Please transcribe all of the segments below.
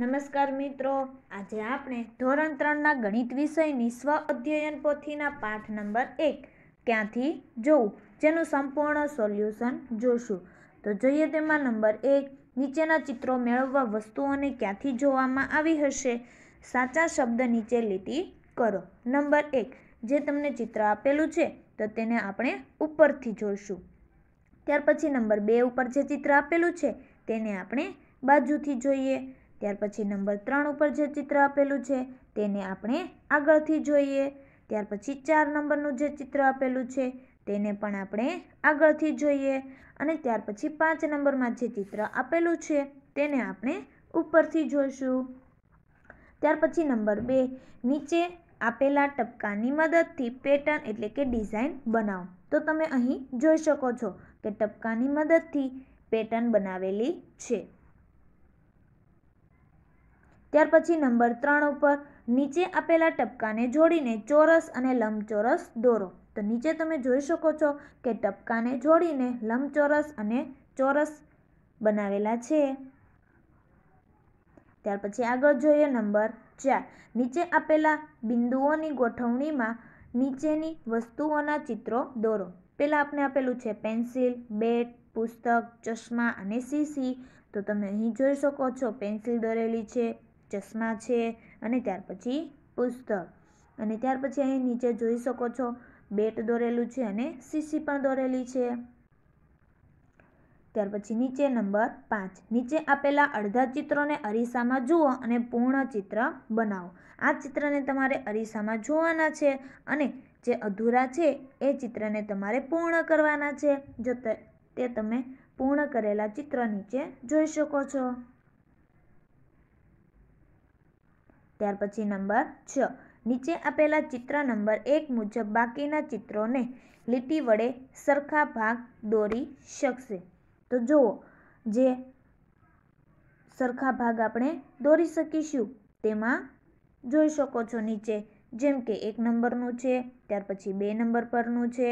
નમસ્કાર મિત્રો આજે આપણે ધોરણ ત્રણના ગણિત વિષયની સ્વ અધ્યયન પોથીના પાઠ નંબર એક ક્યાંથી જોવું જેનું સંપૂર્ણ સોલ્યુશન જોશું તો જોઈએ તેમાં નંબર એક નીચેના ચિત્રો મેળવવા વસ્તુઓને ક્યાંથી જોવામાં આવી હશે સાચા શબ્દ નીચે લીટી કરો નંબર એક જે તમને ચિત્ર આપેલું છે તો તેને આપણે ઉપરથી જોઈશું ત્યાર પછી નંબર બે ઉપર જે ચિત્ર આપેલું છે તેને આપણે બાજુથી જોઈએ ત્યાર પછી નંબર ત્રણ ઉપર જે ચિત્ર આપેલું છે તેને આપણે આગળથી જોઈએ ત્યાર પછી ચાર નંબરનું જે ચિત્ર આપેલું છે તેને પણ આપણે આગળથી જોઈએ અને ત્યાર પછી પાંચ નંબરમાં જે ચિત્ર આપેલું છે તેને આપણે ઉપરથી જોઈશું ત્યાર પછી નંબર બે નીચે આપેલા ટપકાની મદદથી પેટર્ન એટલે કે ડિઝાઇન બનાવો તો તમે અહીં જોઈ શકો છો કે ટપકાની મદદથી પેટર્ન બનાવેલી છે ત્યાર પછી નંબર ત્રણ ઉપર નીચે આપેલા ટપકાને જોડીને ચોરસ અને લંબચોરસ દોરો તો નીચે તમે જોઈ શકો છો કે ટપકાને જોડીને લંબચોરસ અને ચોરસ બનાવેલા છે ત્યાર પછી આગળ જોઈએ નંબર ચાર નીચે આપેલા બિંદુઓની ગોઠવણીમાં નીચેની વસ્તુઓના ચિત્રો દોરો પહેલાં આપણે આપેલું છે પેન્સિલ બેટ પુસ્તક ચશ્મા અને સીસી તો તમે અહીં જોઈ શકો છો પેન્સિલ દોરેલી છે ચશ્મા છે અને ત્યાર પછી પુસ્તક અને ત્યાર પછી અહીં નીચે જોઈ શકો છો બેટ દોરેલું છે અને સીસી પણ દોરેલી છે ત્યાર પછી નીચે નંબર પાંચ નીચે આપેલા અડધા ચિત્રોને અરીસામાં જુઓ અને પૂર્ણ ચિત્ર બનાવો આ ચિત્રને તમારે અરીસામાં જોવાના છે અને જે અધૂરા છે એ ચિત્રને તમારે પૂર્ણ કરવાના છે જો તે તમે પૂર્ણ કરેલા ચિત્ર નીચે જોઈ શકો છો ત્યાર પછી નંબર છ નીચે આપેલા ચિત્ર નંબર એક મુજબ બાકીના ચિત્રોને લીટી વડે સરખા ભાગ દોરી શકશે તો જુઓ જે સરખા ભાગ આપણે દોરી શકીશું તેમાં જોઈ શકો છો નીચે જેમ કે એક નંબરનું છે ત્યાર પછી બે નંબર પરનું છે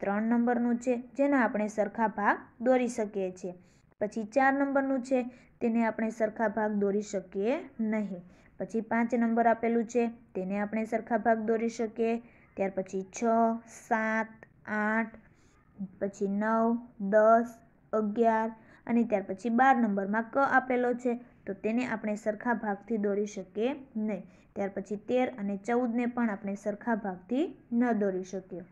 ત્રણ નંબરનું છે જેના આપણે સરખા ભાગ દોરી શકીએ છીએ પછી ચાર નંબરનું છે તેને આપણે સરખા ભાગ દોરી શકીએ નહીં પછી પાંચ નંબર આપેલું છે તેને આપણે સરખા ભાગ દોરી શકીએ ત્યાર પછી છ સાત આઠ પછી નવ દસ અગિયાર અને ત્યાર પછી બાર નંબરમાં ક આપેલો છે તો તેને આપણે સરખા ભાગથી દોરી શકીએ નહીં ત્યાર પછી તેર અને ચૌદને પણ આપણે સરખા ભાગથી ન દોરી શકીએ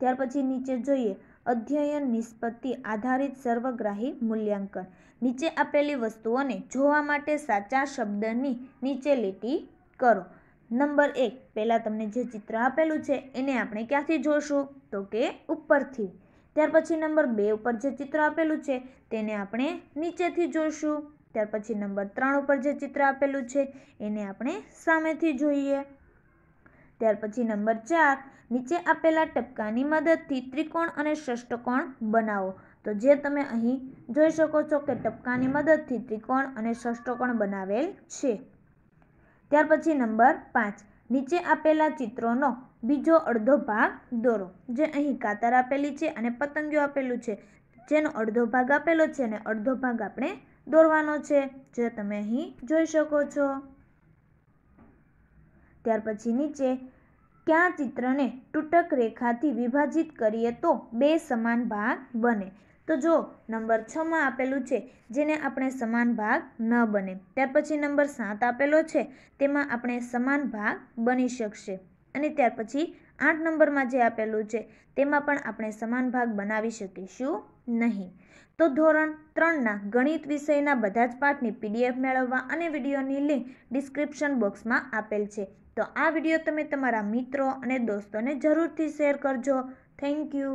ત્યાર પછી નીચે જોઈએ અધ્યયન નિષ્પત્તિ આધારિત સર્વગ્રાહી મૂલ્યાંકન નીચે આપેલી વસ્તુઓને જોવા માટે સાચા શબ્દની નીચે લીટી કરો નંબર એક પહેલાં તમને જે ચિત્ર આપેલું છે એને આપણે ક્યાંથી જોશું તો કે ઉપરથી ત્યાર પછી નંબર બે ઉપર જે ચિત્ર આપેલું છે તેને આપણે નીચેથી જોશું ત્યાર પછી નંબર ત્રણ ઉપર જે ચિત્ર આપેલું છે એને આપણે સામેથી જોઈએ ત્યાર પછી નંબર ચાર નીચે આપેલા ટપકાની મદદથી ત્રિકોણ અને ષષ્ટકોણ બનાવો તો જે તમે અહીં જોઈ શકો છો કે ટપકાની મદદથી ત્રિકોણ અને ષષ્ટકોણ બનાવેલ છે ત્યાર પછી નંબર પાંચ નીચે આપેલા ચિત્રોનો બીજો અડધો ભાગ દોરો જે અહીં કાતર આપેલી છે અને પતંગિયું આપેલું છે જેનો અડધો ભાગ આપેલો છે અને અડધો ભાગ આપણે દોરવાનો છે જે તમે અહીં જોઈ શકો છો ત્યાર પછી નીચે ક્યાં ચિત્રને તૂટક રેખાથી વિભાજિત કરીએ તો બે સમાન ભાગ બને તો જો નંબર છમાં આપેલું છે જેને આપણે સમાન ભાગ ન બને ત્યાર પછી નંબર સાત આપેલો છે તેમાં આપણે સમાન ભાગ બની શકશે અને ત્યાર પછી આઠ નંબરમાં જે આપેલું છે તેમાં પણ આપણે સમાન ભાગ બનાવી શકીશું નહીં તો ધોરણ ત્રણના ગણિત વિષયના બધા જ પાઠની પીડીએફ મેળવવા અને વિડીયોની લિંક ડિસ્ક્રિપ્શન બોક્સમાં આપેલ છે તો આ વિડીયો તમે તમારા મિત્રો અને દોસ્તોને જરૂરથી શેર કરજો થેન્ક યુ